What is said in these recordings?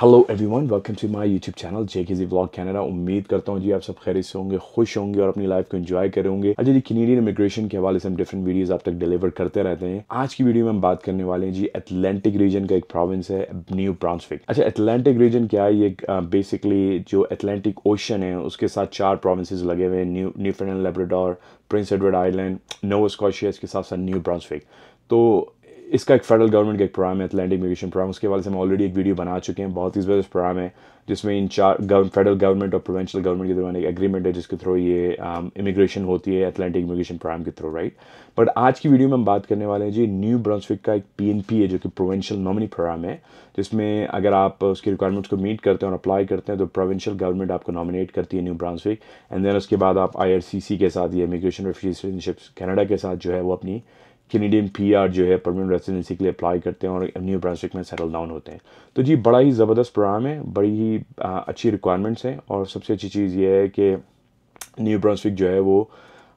Hello everyone welcome to my YouTube channel J K G blog Canada उम्मीद करता हूँ जी आप सब खैर से होंगे खुश होंगे और अपनी लाइफ को एंजॉय करेंगे होंगे जी कैनेडियन इमिग्रेशन के हवाले से हम डिफरेंट वीडियोस आप तक डिलीवर करते रहते हैं आज की वीडियो में हम बात करने वाले हैं जी एटलांटिक रीजन का एक प्रोविंस है न्यू ब्रांसविक अच्छा एटलांटिक रीजन क्या है ये बेसिकली जो एटलांटिक ओशन है उसके साथ चार प्रोविंसेस लगे हुए हैं New Newfoundland Labrador Prince Edward Island Nova Scotia इसके साथ साथ न्यू ब्रांसविक तो इसका एक फेडरल गवर्नमेंट का एक प्रोग्राम है अटलांटिक मिग्रेशन प्रोग्राम उसके वाले से हम ऑलरेडी एक वीडियो बना चुके हैं बहुत ही जबरदस्त प्रोग्राम है जिसमें इन चार फेडरल गवर्नमेंट और प्रोवेंशल गवर्नमेंट के दरमियान एक एग्रीमेंट है जिसके थ्रू ये इमिग्रेशन um, होती है अटलांटिक इमिग्रेशन प्रोग्राम के थ्रू राइट बट आज की वीडियो में हम बात करने वाले हैं जी न्यू ब्रांसफिक का एक पी है जो कि प्रोवेंशल नॉमिनी प्रोग्राम है जिसमें अगर आप उसकी रिक्वायरमेंट्स को मीट करते हैं और अप्लाई करते हैं तो प्रोवेंशल गवर्नमेंट आपको नॉमिनेट करती है न्यू ब्रांसविक एंड देन उसके बाद आप आई के साथ ये इमिग्रेशन रिफ्यूजनशिप कनाडा के साथ जो है वो अपनी कैनेडियन आर जो है परमानेंट रेसिडेंसी के लिए अप्लाई करते हैं और न्यू ब्रांसिक में सेटल डाउन होते हैं तो जी बड़ा ही ज़बरदस्त प्रोग्राम है बड़ी ही आ, अच्छी रिक्वायरमेंट्स हैं और सबसे अच्छी चीज़ ये है कि न्यू ब्रांसविक जो है वो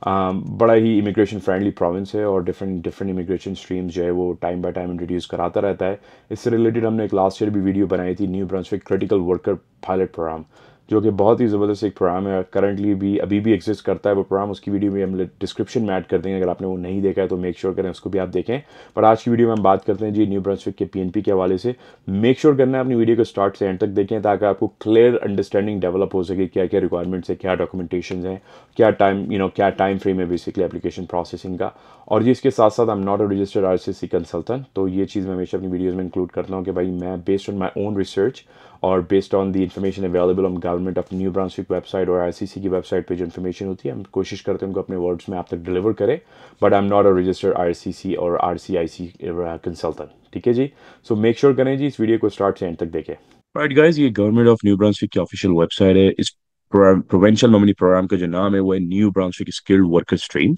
आ, बड़ा ही इमिग्रेशन फ्रेंडली प्रोविंस है और डिफरेंट डिफरेंट इमिग्रेशन स्ट्रीम्स जो है वो टाइम बाय टाइम इंट्रोड्यूस कराता रहता है इससे रिलेटेड हमने एक लास्ट ईयर भी वीडियो बनाई थी New Brunswick critical worker pilot program जो कि बहुत ही ज़बरदस्त एक प्रोग्राम है करंटली भी अभी भी एग्जिस्ट करता है वो प्रोग्राम उसकी वीडियो भी हम डिस्क्रिप्शन में ऐड कर देंगे अगर आपने वो नहीं देखा है तो मेक श्योर करें उसको भी आप देखें पर आज की वीडियो में हम बात करते हैं जी न्यू ब्रांसविक के पी के हवाले से मेक श्योर करना है अपनी वीडियो को स्टार्ट से एंड तक देखें ताकि आपको क्लियर अंडरस्टैंडिंग डेवलप हो सके क्या क्या रिक्वायरमेंट्स है क्या डॉक्यूमेंटेशन है क्या टाइम यू नो क्या टाइम फ्रेम है बेसिकली एप्लीकेशन प्रोसेसिंग का और जिसके इसके साथ साथ I am not a registered R C consultant तो ये चीज़ मैं हमेशा अपनी वीडियोज़ में इंक्लूड करता हूँ कि भाई मैं based on my own research और based on the information available हम government of new Brunswick website और आईसीसी की वेबसाइट पे जो इन्फॉर्मेशन होती है हम कोशिश करते हैं उनको अपने वर्ड्स में आप तक डिलीवर करें but I am not a registered RCC और आरसीआईसी कंसल्टेंट ठीक है जी सो मेक श्योर करें जी इस वीडियो को स्टार्ट से एंड तक देखें राइट गाइज ये गवर्नमेंट ऑफ न्यू ब्रांसविक की ऑफिशियल वेबसाइट है इस प्रोवेंशियल नॉमिनी प्रोग्राम का जो नाम है वो है new Brunswick skilled worker stream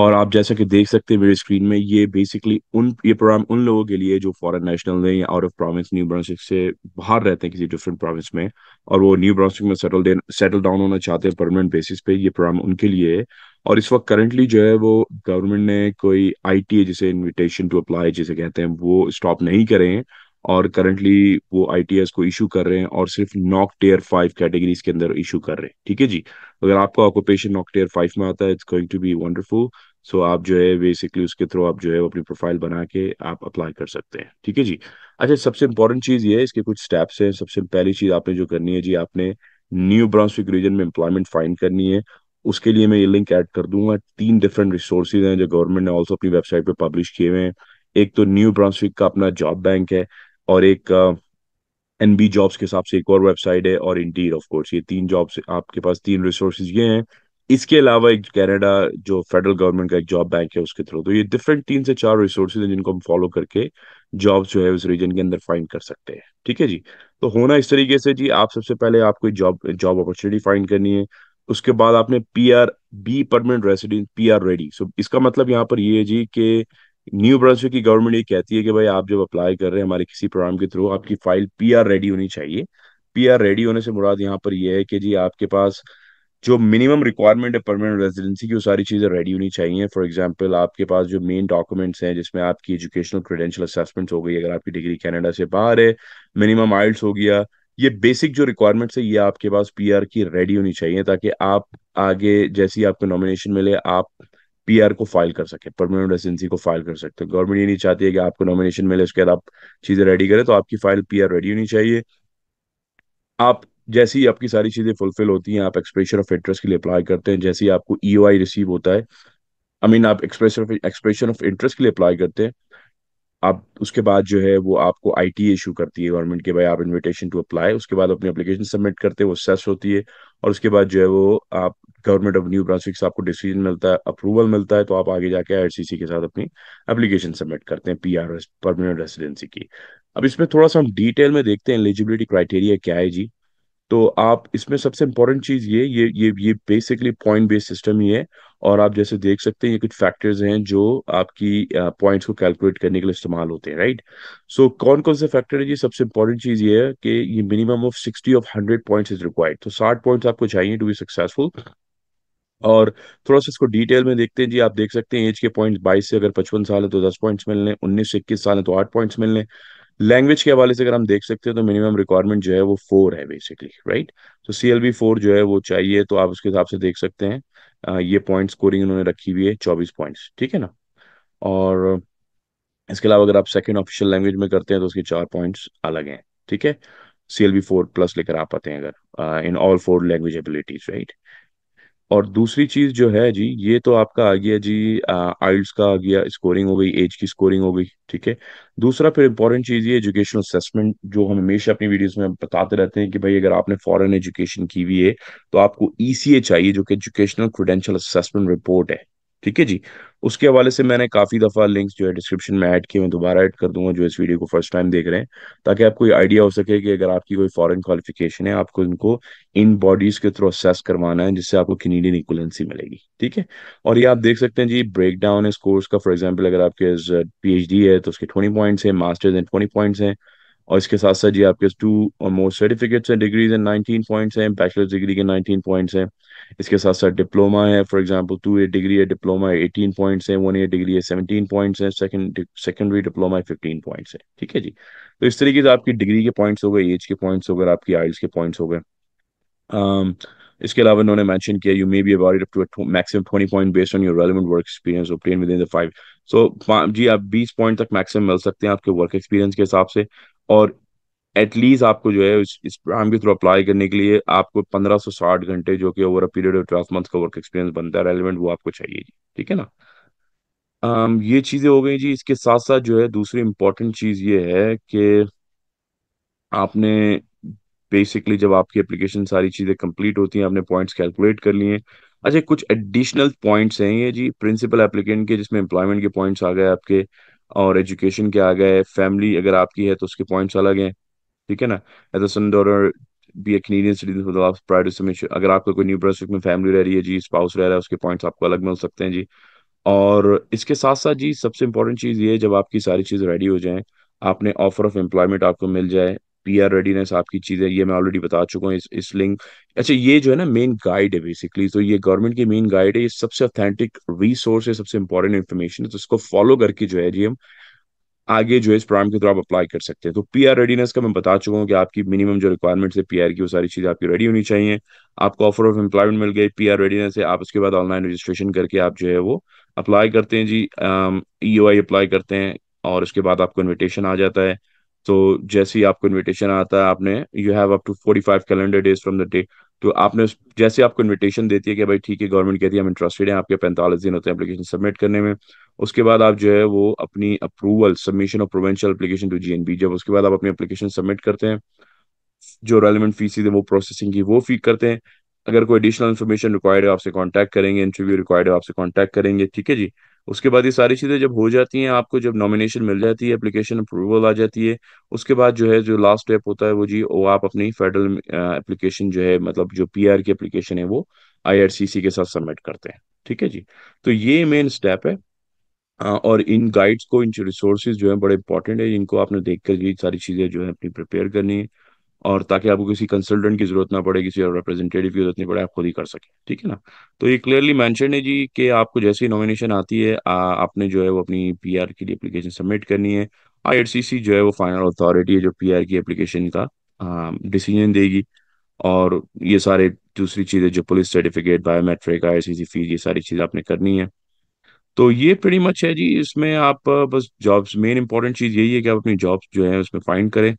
और आप जैसा कि देख सकते हैं मेरे स्क्रीन में ये बेसिकली उन ये प्रोग्राम उन लोगों के लिए जो फॉरेन नेशनल हैं या out of province new Brunswick से बाहर रहते हैं किसी डिफरेंट प्रोविंस में और वो न्यू ब्रांसविक में सेटल सेटल डाउन होना चाहते हैं परमानेंट बेसिस पे ये प्रोग्राम उनके लिए है और इस वक्त करंटली जो है वो गवर्नमेंट ने कोई आई टी जिसे इन्विटेशन टू अप्लाई जिसे कहते हैं वो स्टॉप नहीं करें और करंटली वो आई को इशू कर रहे हैं और सिर्फ नॉक टेयर फाइव कैटेगरीज के अंदर इशू कर रहे हैं ठीक है जी अगर आपका ऑक्यूपेशन नॉक टेयर फाइव में आता है it's going to be wonderful so आप जो है बेसिकली उसके थ्रू आप जो है अपनी प्रोफाइल बना के आप अप्लाई कर सकते हैं ठीक है जी अच्छा सबसे इंपॉर्टेंट चीज़ ये है इसके कुछ स्टेप्स हैं सबसे पहली चीज़ आपने जो करनी है जी आपने न्यू ब्रांसविक रीजन में एम्प्लॉयमेंट फाइंड करनी है उसके लिए मैं ये लिंक ऐड कर दूंगा तीन डिफरेंट रिसोर्सेज हैं जो गवर्नमेंट ने ऑल्सो अपनी वेबसाइट पे पब्लिश किए हुए हैं एक तो न्यू ब्रांसविक का अपना जॉब बैंक है और एक एन बी जॉब्स के हिसाब से एक और वेबसाइट है और इंटीर ऑफ कोर्स ये तीन जॉब्स आपके पास तीन रिसोर्सेज ये हैं इसके अलावा एक कैनेडा जो फेडरल गवर्नमेंट का एक जॉब बैंक है उसके थ्रू तो ये डिफरेंट तीन से चार रिसोर्सेज हैं जिनको हम फॉलो करके जॉब्स जो है उस रीजन के अंदर फाइंड कर सकते हैं ठीक है जी तो होना इस तरीके से जी आप सबसे पहले आपको जॉब जॉब अपॉर्चुनिटी फाइंड करनी है उसके बाद आपने P R B permanent resident P R ready so इसका मतलब यहाँ पर ये है जी के न्यू ब्रांसविक की गवर्नमेंट ये कहती है कि भाई आप जब अप्लाई कर रहे हैं हमारे किसी प्रोग्राम के थ्रू आपकी फाइल पी रेडी होनी चाहिए पी रेडी होने से मुराद यहाँ पर यह है कि जी आपके पास जो मिनिमम रिक्वायरमेंट है परमानेंट रेजिडेंसी की वो सारी चीज़ें रेडी होनी चाहिए फॉर एग्जांपल आपके पास जो मेन डॉक्यूमेंट्स हैं जिसमें आपकी एजुकेशनल क्रेडेंशियल असेसमेंट हो गई अगर आपकी डिग्री कनाडा से बाहर है मिनिमम आइल्स हो गया ये बेसिक जो रिक्वायरमेंट्स है ये आपके पास पीआर की रेडी होनी चाहिए ताकि आप आगे जैसी आपको नॉमिनेशन मिले आप पीआर को फाइल कर सके परमानेंट रेसिडेंसी को फाइल कर सकते हो गवर्नमेंट ये नहीं चाहती है कि आपको नॉमिनेशन मिले उसके बाद आप चीज़ें रेडी करें तो आपकी फाइल पीआर रेडी होनी चाहिए आप जैसी आपकी सारी चीज़ें फुलफिल होती हैं आप एक्सप्रेशन ऑफ इंटरेस्ट के लिए अप्लाई करते हैं जैसे ही आपको ई e रिसीव होता है आई मीन आप expression of expression of interest के लिए अप्लाई करते हैं आप उसके बाद जो है वो आपको आई टी इशू करती है गवर्नमेंट के भाई आप इनविटेशन टू अप्लाई उसके बाद अपनी एप्लीकेशन सबमिट करते हैं वो सेस होती है और उसके बाद जो है वो आप गवर्नमेंट ऑफ न्यू ब्रांसविक से आपको डिसीजन मिलता है अप्रूवल मिलता है तो आप आगे जाके आईआरसीसी के साथ अपनी एप्लीकेशन सबमिट करते हैं पीआरएस परमानेंट रेसिडेंसी की अब इसमें थोड़ा सा हम डिटेल में देखते हैं एलिजिबिलिटी क्राइटेरिया क्या है जी तो आप इसमें सबसे इंपॉर्टेंट चीज ये ये ये ये बेसिकली पॉइंट बेस्ड सिस्टम ही है और आप जैसे देख सकते हैं ये कुछ फैक्टर्स हैं जो आपकी पॉइंट्स uh, को कैलकुलेट करने के लिए इस्तेमाल होते हैं राइट सो कौन कौन से फैक्टर है जी सबसे इंपॉर्टेंट चीज ये है कि ये minimum of sixty of hundred point is required तो साठ पॉइंट आपको चाहिए टू बी सक्सेसफुल और थोड़ा सा इसको डिटेल में देखते हैं जी आप देख सकते हैं एज के पॉइंट्स बाईस से अगर पचपन साल है तो दस पॉइंट्स मिलने उन्नीस से इक्कीस साल है तो आठ पॉइंट्स मिलने लैंग्वेज के हवाले से अगर हम देख सकते हैं तो मिनिमम रिक्वायरमेंट जो है वो फोर है बेसिकली राइट तो सी एल जो है वो चाहिए तो आप उसके हिसाब से देख सकते हैं आ, ये पॉइंट स्कोरिंग उन्होंने रखी हुई है चौबीस पॉइंट्स ठीक है ना और इसके अलावा अगर आप सेकेंड ऑफिशियल लैंग्वेज में करते हैं तो उसके चार पॉइंट्स अलग हैं ठीक है C L B four plus लेकर आप आते हैं अगर in all four language abilities right और दूसरी चीज जो है जी ये तो आपका आ गया जी आइल्स का आ गया स्कोरिंग हो गई एज की स्कोरिंग हो गई ठीक है दूसरा फिर इंपॉर्टेंट चीज ये एजुकेशनल असेसमेंट जो हम हमेशा अपनी वीडियोस में बताते रहते हैं कि भाई अगर आपने फॉरेन एजुकेशन की हुई है तो आपको ईसीए e चाहिए जो कि एजुकेशनल क्रोडेंशियल असेसमेंट रिपोर्ट है ठीक है जी उसके हवाले से मैंने काफ़ी दफ़ा लिंक्स जो है डिस्क्रिप्शन में ऐड किए मैं दोबारा ऐड कर दूंगा जो इस वीडियो को फर्स्ट टाइम देख रहे हैं ताकि आपको ये आइडिया हो सके कि अगर आपकी कोई फॉरेन क्वालिफिकेशन है आपको इनको इन बॉडीज़ के थ्रू असेस करवाना है जिससे आपको कैनेडियन इक्वलेंसी मिलेगी ठीक है और ये आप देख सकते हैं जी ब्रेक डाउन इस कोर्स का फॉर एग्जाम्पल अगर आपके पी uh, है तो उसके ट्वेंटी पॉइंट्स है मास्टर्स एंड ट्वेंटी पॉइंट्स हैं और इसके साथ साथ जी आपके टू और मोर सर्टिफिकेट्स हैं डिग्रीज हैं नाइनटीन पॉइंट्स हैं बैचलर्स डिग्री के नाइनटीन पॉइंट्स हैं इसके साथ साथ डिप्लोमा है for example two year degree है डिप्लोमा एटीन पॉइंट्स हैं वन ईयर डिग्री है सेवनटीन पॉइंट्स हैं second secondary diploma fifteen points है ठीक है जी तो इस तरीके से आपकी डिग्री के पॉइंट्स हो गए एज के पॉइंट्स हो गए आपकी आइल्स के पॉइंट्स हो गए um, इसके अलावा उन्होंने मैंशन किया you may be about up to maximum twenty point based on your relevant work experience obtain within the five so जी आप बीस पॉइंट तक मैक्सिमम मिल सकते हैं आपके वर्क एक्सपीरियंस के हिसाब से और एटलीस्ट आपको जो है इस, इस प्रोग्राम के थ्रू अप्लाई करने के लिए आपको पंद्रह सौ साठ घंटे जो कि over a period of twelve month का वर्क एक्सपीरियंस बनता है रेलिवेंट वो आपको चाहिए जी ठीक है ना um, ये चीज़ें हो गई जी इसके साथ साथ जो है दूसरी इंपॉर्टेंट चीज़ ये है कि आपने बेसिकली जब आपकी एप्लीकेशन सारी चीज़ें कंप्लीट होती हैं आपने पॉइंट्स कैलकुलेट कर लिए अच्छा कुछ एडिशनल पॉइंट्स हैं ये जी प्रिंसिपल एप्लीकेंट के जिसमें एम्प्लॉयमेंट के पॉइंट्स आ गए आपके और एजुकेशन के आ गए फैमिली अगर आपकी है तो उसके पॉइंट्स अलग हैं ठीक है ना as a son dollar be a Canadian citizen मतलब आप प्राइड सबमिशन अगर आपका कोई न्यू ब्रस्विक में फैमिली रह रही है जी स्पाउस रह रहा है उसके पॉइंट्स आपको अलग मिल सकते हैं जी और इसके साथ साथ जी सबसे इंपॉर्टेंट चीज़ ये जब आपकी सारी चीज़ रेडी हो जाए आपने ऑफर ऑफ एम्प्लॉयमेंट आपको मिल जाए पीआर रेडीनेस आपकी चीज़ें ये मैं ऑलरेडी बता चुका हूँ इस इस लिंक अच्छा ये जो है ना मेन गाइड है बेसिकली तो ये गवर्नमेंट की मेन गाइड है ये सबसे ऑथेंटिक रिसोर्स है सबसे इंपॉर्टेंट इन्फॉर्मेशन है तो इसको फॉलो करके जो है जी हम आगे जो है इस प्रोग्राम के थ्रू आप अप्लाई कर सकते हैं तो पीआर रेडीनेस का मैं बता चुका हूँ कि आपकी मिनिमम जो रिक्वायरमेंट है पीआर की वो सारी चीज़ें आपकी रेडी होनी चाहिए आपको ऑफर ऑफ एम्प्लॉयमेंट मिल गई पीआर रेडीनेस है आप उसके बाद ऑनलाइन रजिस्ट्रेशन करके आप जो है वो अप्लाई करते हैं जी ई अप्लाई e करते हैं और उसके बाद आपको इन्विटेशन आ जाता है तो जैसे ही आपको इन्विटेशन आता है आपने you have up to forty five calendar days from the day तो आपने जैसे आपको इन्विटेशन देती है कि भाई ठीक है गवर्नमेंट कहती है हम इंटरेस्टेड हैं आपके पैंतालीस दिन होते हैं एप्लीकेशन सबमिट करने में उसके बाद आप जो है वो अपनी approval submission of provincial application to जी जब उसके बाद आप अपनी एप्लीकेशन सबमिट करते हैं जो रेलिवेंट फीस है वो प्रोसेसिंग की वो फी करते हैं अगर कोई एडिशनल इन्फॉर्मेशन रिक्वायर्ड है आपसे कॉन्टैक्ट करेंगे इंटरव्यू रिक्वायर्ड है आपसे कॉन्टैक्ट करेंगे ठीक है जी उसके बाद ये सारी चीज़ें जब हो जाती हैं आपको जब नॉमिनेशन मिल जाती है एप्लीकेशन अप्रूवल आ जाती है उसके बाद जो है जो लास्ट स्टेप होता है वो जी वो आप अपनी फेडरल एप्लीकेशन जो है मतलब जो पी की एप्लीकेशन है वो आई के साथ सबमिट करते हैं ठीक है जी तो ये मेन स्टेप है और इन गाइड्स को इन रिसोर्सेज जो है बड़े इंपॉर्टेंट है जिनको आपने देख कर ये सारी चीज़ें जो है अपनी प्रिपेयर करनी है और ताकि आपको किसी कंसल्टेंट की जरूरत ना पड़े किसी और रिप्रेजेंटेटिव की जरूरत नहीं पड़े आप खुद ही कर सके ठीक है ना तो ये क्लियरली मैंशन है जी कि आपको जैसे ही नॉमिनेशन आती है आ, आपने जो है वो अपनी पी के लिए अप्लीकेशन सबमिट करनी है सी जो है वो फाइनल अथॉरिटी है जो आर की एप्लीकेशन का डिसीजन देगी और ये सारे दूसरी चीज़ें जो police certificate biometric I fees ये सारी चीज़ आपने करनी है तो ये pretty मच है जी इसमें आप बस जॉब्स मेन इंपॉर्टेंट चीज़ यही है कि आप अपनी जॉब्स जो है उसमें फाइंड करें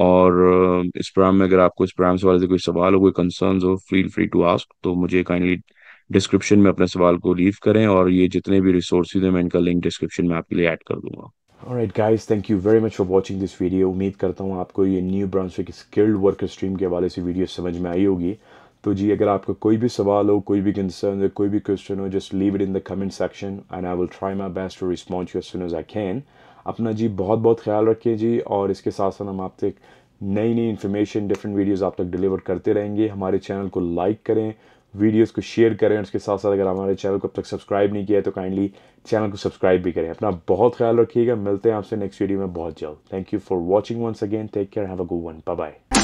और इस प्रोग्राम में अगर आपको इस प्रोग्राम से वाले से कोई सवाल हो कोई कंसर्न हो फील फ्री टू आस्क तो मुझे काइंडली डिस्क्रिप्शन में अपने सवाल को लीव करें और ये जितने भी रिसोर्सेज हैं मैं इनका लिंक डिस्क्रिप्शन में आपके लिए ऐड कर दूंगा right guys, thank you very much for watching this video. उम्मीद करता हूँ आपको ये न्यू एक स्किल्ड वर्कर स्ट्रीम के हवाले से वीडियो समझ में आई होगी तो जी अगर आपका कोई भी सवाल हो कोई भी कंसर्न हो कोई भी क्वेश्चन हो just leave it in the comment section and I will try my best to respond you as soon as I can अपना जी बहुत बहुत ख्याल रखें जी और इसके साथ साथ हम आप तक नई नई इन्फॉर्मेशन डिफरेंट वीडियोज़ आप तक डिलीवर करते रहेंगे हमारे चैनल को लाइक करें वीडियोज़ को शेयर करें उसके साथ साथ अगर हमारे चैनल को अब तक सब्सक्राइब नहीं किया है तो काइंडली चैनल को सब्सक्राइब भी करें अपना बहुत ख्याल रखिएगा मिलते हैं आपसे नेक्स्ट वीडियो में बहुत जल्द thank you for watching once again take care have a good one bye bye